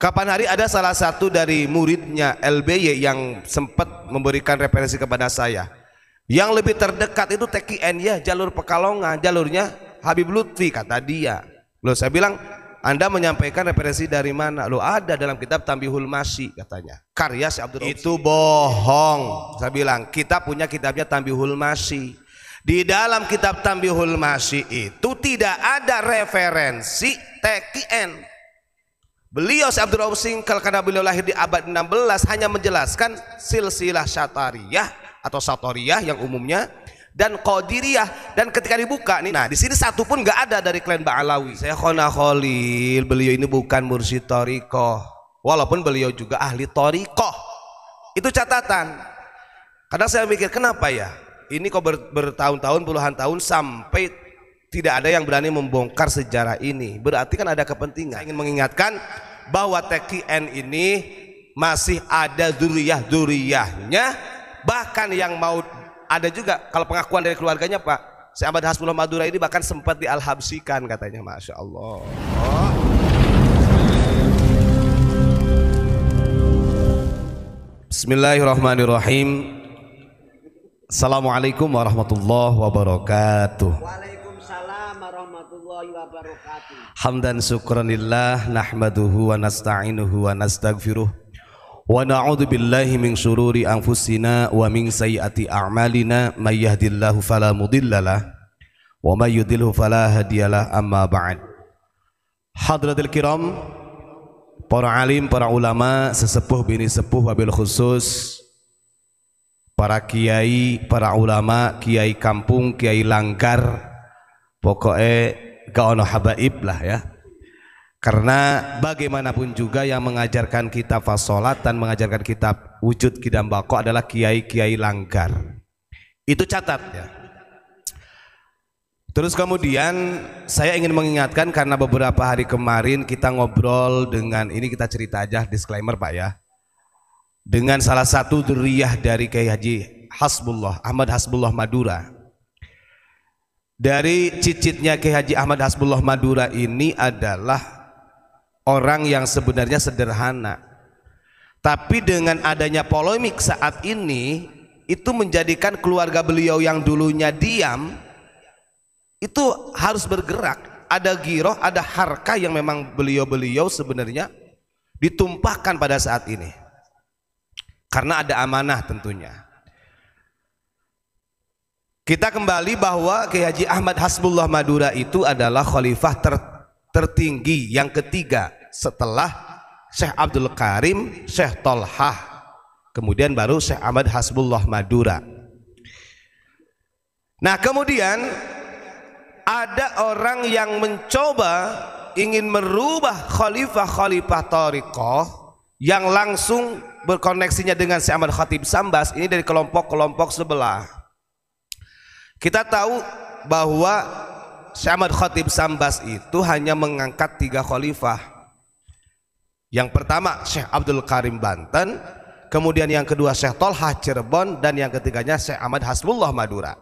Kapan hari ada salah satu dari muridnya LBY yang sempat memberikan referensi kepada saya. Yang lebih terdekat itu TKN ya jalur Pekalongan, jalurnya Habib Lutfi kata dia. Loh saya bilang anda menyampaikan referensi dari mana? Lo ada dalam kitab Tambihul Masi katanya. Karya si Abdul Itu bohong. Saya bilang, kita punya kitabnya Tambihul Masi. Di dalam kitab Tambihul Masih itu tidak ada referensi TKN. Beliau Syekh Abdul Rauf Singkel karena beliau lahir di abad 16 hanya menjelaskan silsilah syatariyah atau satoriyah yang umumnya dan qadiriyah dan ketika dibuka nih nah di sini satu pun nggak ada dari klan Ba'alawi. Saya Khona Khalil, beliau ini bukan mursyid thariqah walaupun beliau juga ahli thariqah. Itu catatan. Kadang saya mikir kenapa ya? Ini kok bertahun-tahun puluhan tahun sampai tidak ada yang berani membongkar sejarah ini. Berarti kan ada kepentingan. Ingin mengingatkan bahwa TKN ini masih ada duriah-duriahnya. Bahkan yang mau ada juga kalau pengakuan dari keluarganya Pak. Sahabat Hasbullah Madura ini bahkan sempat dialhabsikan katanya Masya Allah. Oh. Bismillahirrahmanirrahim. Assalamualaikum warahmatullahi wabarakatuh wabarakatuh. Hamdan syukranillah nahmaduhu wa nasta'inuhu wa nastaghfiruh wa na'udzu billahi min syururi anfusina wa min sayyiati a'malina may yahdillahu fala mudhillalah wa may yudhlilhu fala hadiyalah amma ba'd. Hadratul kiram para alim, para ulama, sesepuh bini sepuh wabil khusus para kiai, para ulama, kiai kampung, kiai langgar, pokoknya kaono habaib lah ya karena bagaimanapun juga yang mengajarkan kita fasolat dan mengajarkan kita wujud kidam bako adalah kiai-kiai langgar. Itu catat ya. Terus kemudian saya ingin mengingatkan karena beberapa hari kemarin kita ngobrol dengan ini kita cerita aja disclaimer Pak ya. Dengan salah satu duriah dari Kiai Haji Hasbullah Ahmad Hasbullah Madura. Dari cicitnya Kiai Haji Ahmad Hasbullah Madura ini adalah orang yang sebenarnya sederhana. Tapi dengan adanya polemik saat ini itu menjadikan keluarga beliau yang dulunya diam itu harus bergerak. Ada giroh, ada harka yang memang beliau-beliau sebenarnya ditumpahkan pada saat ini. Karena ada amanah tentunya. Kita kembali bahwa Kiai Haji Ahmad Hasbullah Madura itu adalah khalifah ter tertinggi yang ketiga setelah Syekh Abdul Karim, Syekh Tolhah, kemudian baru Syekh Ahmad Hasbullah Madura. Nah, kemudian ada orang yang mencoba ingin merubah khalifah-khalifah Toriko yang langsung berkoneksinya dengan Syekh Ahmad Khatib Sambas ini dari kelompok-kelompok sebelah kita tahu bahwa Syamad Khatib Sambas itu hanya mengangkat tiga khalifah. Yang pertama Syekh Abdul Karim Banten, kemudian yang kedua Syekh Tolhah Cirebon, dan yang ketiganya Syekh Ahmad Hasbullah Madura.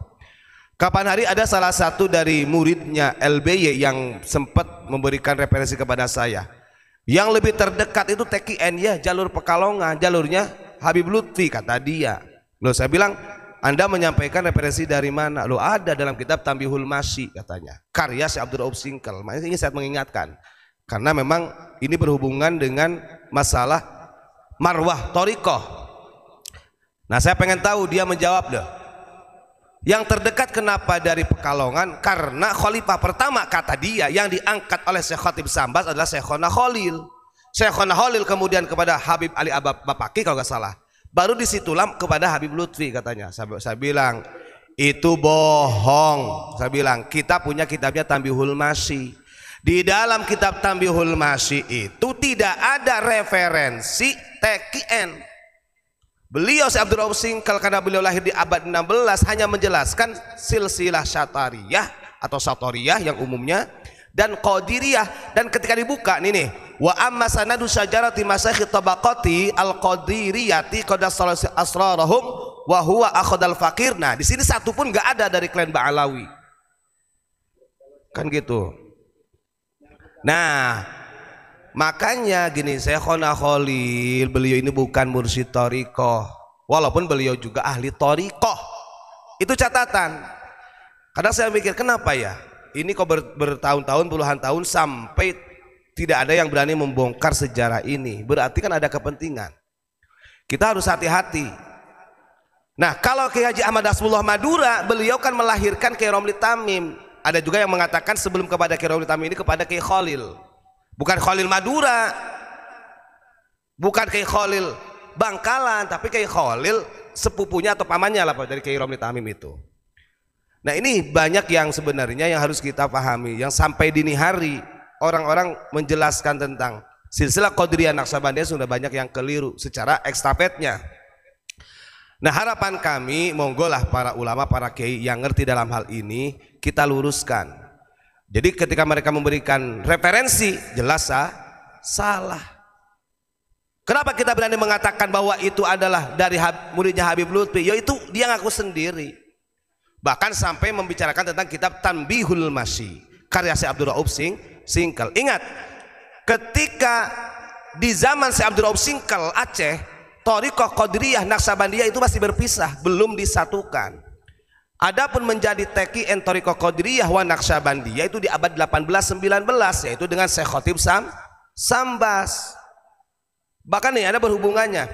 Kapan hari ada salah satu dari muridnya LBY yang sempat memberikan referensi kepada saya. Yang lebih terdekat itu TKN ya, jalur Pekalongan, jalurnya Habib Lutfi kata dia. Lalu saya bilang, anda menyampaikan referensi dari mana? Lo ada dalam kitab Tambihul Masyi katanya. Karya si Abdul Rauf Singkel. Makanya ini saya mengingatkan. Karena memang ini berhubungan dengan masalah marwah torikoh. Nah saya pengen tahu dia menjawab deh. Yang terdekat kenapa dari Pekalongan? Karena khalifah pertama kata dia yang diangkat oleh Syekh Khatib Sambas adalah Syekh Syekhona Khalil. Syekhona Khalil kemudian kepada Habib Ali Abab Bapaki kalau nggak salah. Baru disitulah kepada Habib Lutfi katanya. Saya, saya bilang itu bohong. Saya bilang kita punya kitabnya Tambihul Masih. Di dalam kitab Tambihul Masih itu tidak ada referensi TKN. Beliau si Abdul Rauf Singkal karena beliau lahir di abad 16 hanya menjelaskan silsilah syatariyah atau satoriyah yang umumnya dan Qadiriyah dan ketika dibuka nih nih wa amma sanadu syajarati masyaikh tabaqati al qadiriyati qad asrarahum wa huwa akhadal faqir nah di sini satu pun enggak ada dari klan Ba'alawi kan gitu nah makanya gini saya Khona Khalil beliau ini bukan mursyid torikoh walaupun beliau juga ahli torikoh itu catatan kadang saya mikir kenapa ya ini kok bertahun-tahun puluhan tahun sampai tidak ada yang berani membongkar sejarah ini. Berarti kan ada kepentingan. Kita harus hati-hati. Nah, kalau Kiai Haji Ahmad Asmullah Madura, beliau kan melahirkan Kiai Romli Tamim. Ada juga yang mengatakan sebelum kepada Kiai Romli Tamim ini kepada Kiai Khalil. Bukan Khalil Madura. Bukan Kiai Khalil Bangkalan, tapi Kiai Khalil sepupunya atau pamannya lah dari Kiai Romli Tamim itu. Nah ini banyak yang sebenarnya yang harus kita pahami, yang sampai dini hari orang-orang menjelaskan tentang silsilah Qadiriyah Naksabandia sudah banyak yang keliru secara ekstafetnya Nah harapan kami, monggo lah para ulama, para kiai yang ngerti dalam hal ini, kita luruskan. Jadi ketika mereka memberikan referensi, jelas sah, salah. Kenapa kita berani mengatakan bahwa itu adalah dari muridnya Habib Lutfi? Yaitu dia ngaku sendiri. Bahkan sampai membicarakan tentang kitab Tanbihul Masyi karya Syekh Abdul Rauf Sing Singkel. Ingat, ketika di zaman Syekh Abdul Rauf Singkel Aceh, Torikoh Qadiriyah Naksabandiyah itu masih berpisah, belum disatukan. Adapun menjadi teki entoriko qadiriyah wa naksabandiyah itu di abad 18-19 yaitu dengan Syekh Khotib Sam Sambas. Bahkan ini ada berhubungannya.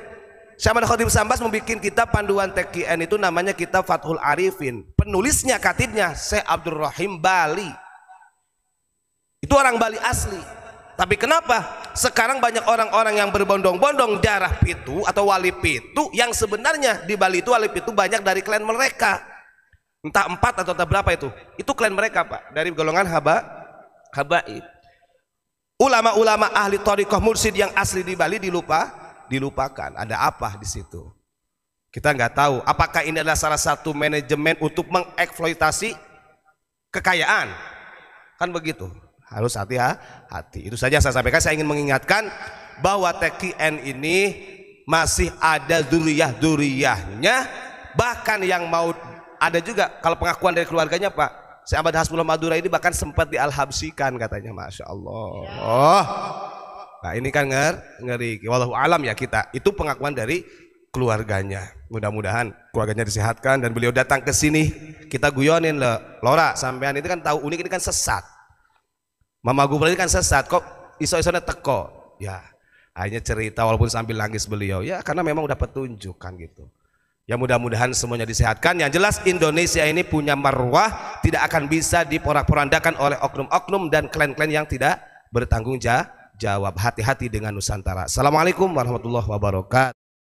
Syaman Khadim Sambas membuat kitab panduan TKN itu namanya kitab Fathul Arifin. Penulisnya, katibnya Syekh Abdul Rahim Bali. Itu orang Bali asli. Tapi kenapa sekarang banyak orang-orang yang berbondong-bondong darah pitu atau wali pitu yang sebenarnya di Bali itu wali pitu banyak dari klan mereka. Entah empat atau entah berapa itu. Itu klan mereka Pak, dari golongan haba habaib. Ulama-ulama ahli thariqah mursid yang asli di Bali dilupa dilupakan. Ada apa di situ? Kita nggak tahu. Apakah ini adalah salah satu manajemen untuk mengeksploitasi kekayaan? Kan begitu. Harus hati-hati. ya Itu saja saya sampaikan. Saya ingin mengingatkan bahwa TKN ini masih ada duriah-duriahnya. Bahkan yang mau ada juga kalau pengakuan dari keluarganya Pak. Si Ahmad Hasbullah Madura ini bahkan sempat dialhabsikan katanya. Masya Allah. Oh. Nah, ini kan nger ngeri. Walau alam ya kita. Itu pengakuan dari keluarganya. Mudah-mudahan keluarganya disehatkan dan beliau datang ke sini. Kita guyonin le. Lora, sampean itu kan tahu unik ini kan sesat. Mama gue ini kan sesat kok iso-isona teko. Ya, akhirnya cerita walaupun sambil nangis beliau. Ya, karena memang udah petunjuk kan gitu. Ya mudah-mudahan semuanya disehatkan. Yang jelas Indonesia ini punya marwah tidak akan bisa diporak-porandakan oleh oknum-oknum dan klan-klan yang tidak bertanggung jawab jawab. Hati-hati dengan Nusantara. Assalamualaikum warahmatullahi wabarakatuh.